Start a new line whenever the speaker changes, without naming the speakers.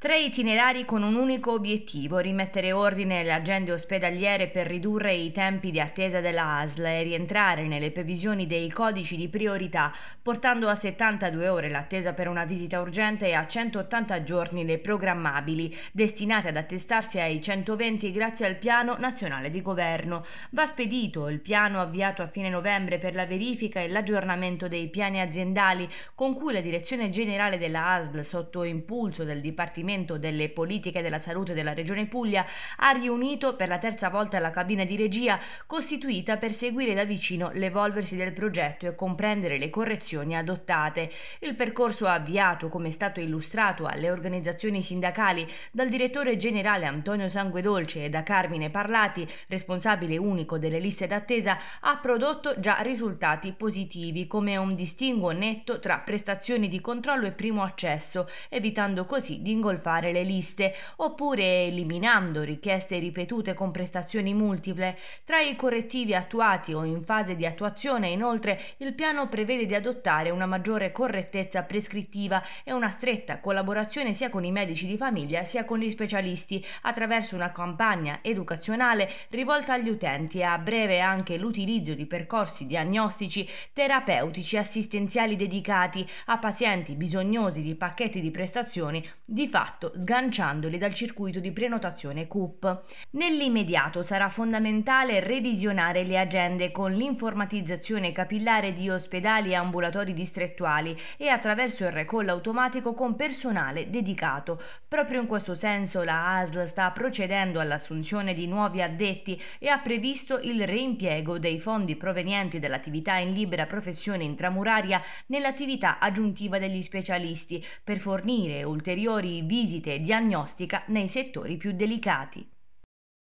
Tre itinerari con un unico obiettivo, rimettere ordine alle agende ospedaliere per ridurre i tempi di attesa della ASL e rientrare nelle previsioni dei codici di priorità, portando a 72 ore l'attesa per una visita urgente e a 180 giorni le programmabili, destinate ad attestarsi ai 120 grazie al piano nazionale di governo. Va spedito il piano avviato a fine novembre per la verifica e l'aggiornamento dei piani aziendali, con cui la Direzione Generale della ASL, sotto impulso del Dipartimento approfondimento delle politiche della salute della Regione Puglia ha riunito per la terza volta la cabina di regia costituita per seguire da vicino l'evolversi del progetto e comprendere le correzioni adottate. Il percorso avviato, come è stato illustrato alle organizzazioni sindacali dal direttore generale Antonio Sanguedolce e da Carmine Parlati, responsabile unico delle liste d'attesa, ha prodotto già risultati positivi come un distinguo netto tra prestazioni di controllo e primo accesso, evitando così di ingolfare fare le liste, oppure eliminando richieste ripetute con prestazioni multiple. Tra i correttivi attuati o in fase di attuazione, inoltre, il piano prevede di adottare una maggiore correttezza prescrittiva e una stretta collaborazione sia con i medici di famiglia sia con gli specialisti, attraverso una campagna educazionale rivolta agli utenti e a breve anche l'utilizzo di percorsi diagnostici, terapeutici, e assistenziali dedicati a pazienti bisognosi di pacchetti di prestazioni di fascia fatto sganciandoli dal circuito di prenotazione CUP. Nell'immediato sarà fondamentale revisionare le agende con l'informatizzazione capillare di ospedali e ambulatori distrettuali e attraverso il recall automatico con personale dedicato. Proprio in questo senso la ASL sta procedendo all'assunzione di nuovi addetti e ha previsto il reimpiego dei fondi provenienti dall'attività in libera professione intramuraria nell'attività aggiuntiva degli specialisti per fornire ulteriori via visite e diagnostica nei settori più delicati.